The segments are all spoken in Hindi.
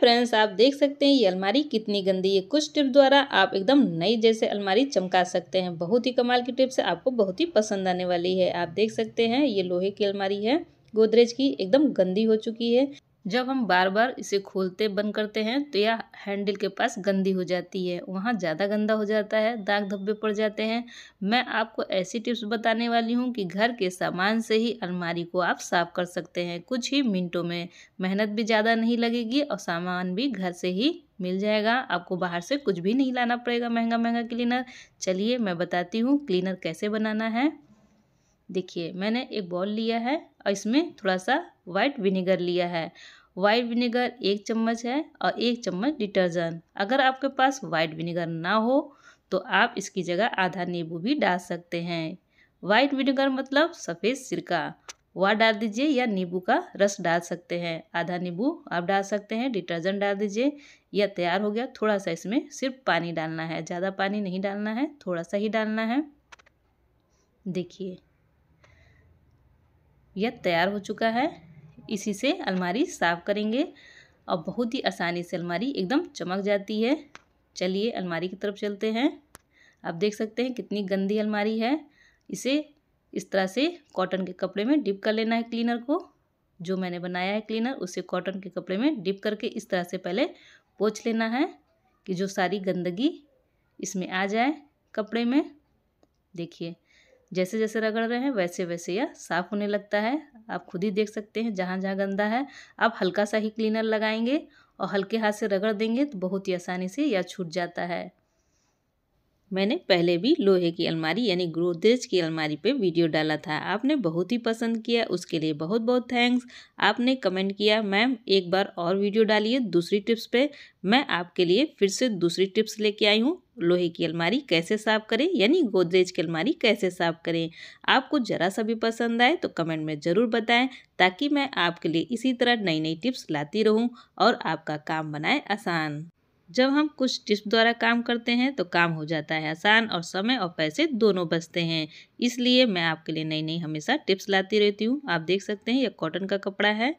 फ्रेंड्स आप देख सकते हैं ये अलमारी कितनी गंदी है कुछ टिप द्वारा आप एकदम नई जैसे अलमारी चमका सकते हैं बहुत ही कमाल की टिप्स आपको बहुत ही पसंद आने वाली है आप देख सकते हैं ये लोहे की अलमारी है गोदरेज की एकदम गंदी हो चुकी है जब हम बार बार इसे खोलते बंद करते हैं तो यह हैंडल के पास गंदी हो जाती है वहाँ ज़्यादा गंदा हो जाता है दाग धब्बे पड़ जाते हैं मैं आपको ऐसी टिप्स बताने वाली हूँ कि घर के सामान से ही अलमारी को आप साफ़ कर सकते हैं कुछ ही मिनटों में मेहनत भी ज़्यादा नहीं लगेगी और सामान भी घर से ही मिल जाएगा आपको बाहर से कुछ भी नहीं लाना पड़ेगा महंगा महंगा क्लीनर चलिए मैं बताती हूँ क्लीनर कैसे बनाना है देखिए मैंने एक बॉल लिया है और इसमें थोड़ा सा वाइट विनेगर लिया है वाइट विनेगर एक चम्मच है और एक चम्मच डिटर्जेंट अगर आपके पास वाइट विनेगर ना हो तो आप इसकी जगह आधा नींबू भी डाल सकते हैं वाइट विनेगर मतलब सफ़ेद सिरका वह डाल दीजिए या नींबू का रस डाल सकते हैं आधा नींबू आप डाल सकते हैं डिटर्जेंट डाल दीजिए या तैयार हो गया थोड़ा सा इसमें सिर्फ पानी डालना है ज़्यादा पानी नहीं डालना है थोड़ा सा ही डालना है देखिए यह तैयार हो चुका है इसी से अलमारी साफ़ करेंगे और बहुत ही आसानी से अलमारी एकदम चमक जाती है चलिए अलमारी की तरफ चलते हैं आप देख सकते हैं कितनी गंदी अलमारी है इसे इस तरह से कॉटन के कपड़े में डिप कर लेना है क्लीनर को जो मैंने बनाया है क्लीनर उसे कॉटन के कपड़े में डिप करके इस तरह से पहले पोछ लेना है कि जो सारी गंदगी इसमें आ जाए कपड़े में देखिए जैसे जैसे रगड़ रहे हैं वैसे वैसे यह साफ़ होने लगता है आप खुद ही देख सकते हैं जहाँ जहाँ गंदा है आप हल्का सा ही क्लीनर लगाएंगे और हल्के हाथ से रगड़ देंगे तो बहुत ही आसानी से यह छूट जाता है मैंने पहले भी लोहे की अलमारी यानी गोदरेज की अलमारी पे वीडियो डाला था आपने बहुत ही पसंद किया उसके लिए बहुत बहुत थैंक्स आपने कमेंट किया मैम एक बार और वीडियो डालिए दूसरी टिप्स पे मैं आपके लिए फिर से दूसरी टिप्स लेके आई हूँ लोहे की अलमारी कैसे साफ़ करें यानी गोदरेज की अलमारी कैसे साफ़ करें आपको ज़रा सा भी पसंद आए तो कमेंट में ज़रूर बताएँ ताकि मैं आपके लिए इसी तरह नई नई टिप्स लाती रहूँ और आपका काम बनाए आसान जब हम कुछ टिप्स द्वारा काम करते हैं तो काम हो जाता है आसान और समय और पैसे दोनों बचते हैं इसलिए मैं आपके लिए नई नई हमेशा टिप्स लाती रहती हूँ आप देख सकते हैं यह कॉटन का कपड़ा है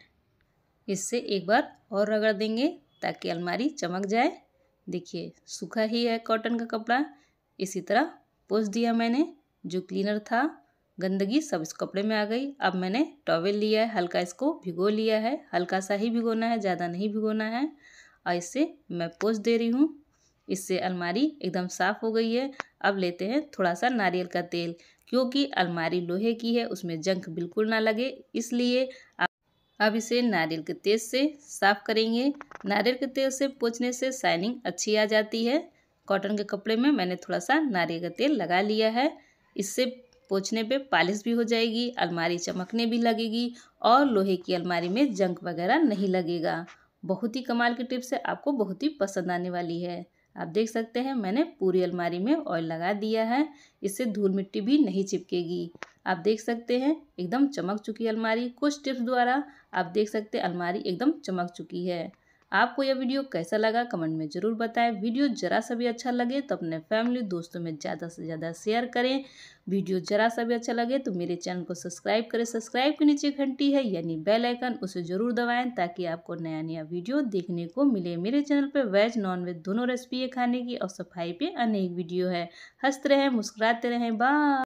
इससे एक बार और रगड़ देंगे ताकि अलमारी चमक जाए देखिए सूखा ही है कॉटन का कपड़ा इसी तरह पोस दिया मैंने जो क्लीनर था गंदगी सब इस कपड़े में आ गई अब मैंने टॉवेल लिया है हल्का इसको भिगो लिया है हल्का सा ही भिगोना है ज़्यादा नहीं भिगोना है और इसे मैं पोस्ट दे रही हूँ इससे अलमारी एकदम साफ़ हो गई है अब लेते हैं थोड़ा सा नारियल का तेल क्योंकि अलमारी लोहे की है उसमें जंक बिल्कुल ना लगे इसलिए अब इसे नारियल के तेल से साफ़ करेंगे नारियल के तेल से पोछने से शाइनिंग अच्छी आ जाती है कॉटन के कपड़े में मैंने थोड़ा सा नारियल का तेल लगा लिया है इससे पोछने पे पालिश भी हो जाएगी अलमारी चमकने भी लगेगी और लोहे की अलमारी में जंक वगैरह नहीं लगेगा बहुत ही कमाल की टिप्स है आपको बहुत ही पसंद आने वाली है आप देख सकते हैं मैंने पूरी अलमारी में ऑयल लगा दिया है इससे धूल मिट्टी भी नहीं चिपकेगी आप देख सकते हैं एकदम चमक चुकी अलमारी कुछ टिप्स द्वारा आप देख सकते हैं अलमारी एकदम चमक चुकी है आपको यह वीडियो कैसा लगा कमेंट में ज़रूर बताएं वीडियो जरा सा भी अच्छा लगे तो अपने फैमिली दोस्तों में ज़्यादा से ज़्यादा शेयर करें वीडियो जरा सा भी अच्छा लगे तो मेरे चैनल को सब्सक्राइब करें सब्सक्राइब के नीचे घंटी है यानी बेल आइकन उसे ज़रूर दबाएं ताकि आपको नया नया वीडियो देखने को मिले मेरे चैनल पर वेज नॉन वेज दोनों रेसिपी खाने की और सफाई पर अनेक वीडियो है हंसते रहें मुस्कुराते रहें बा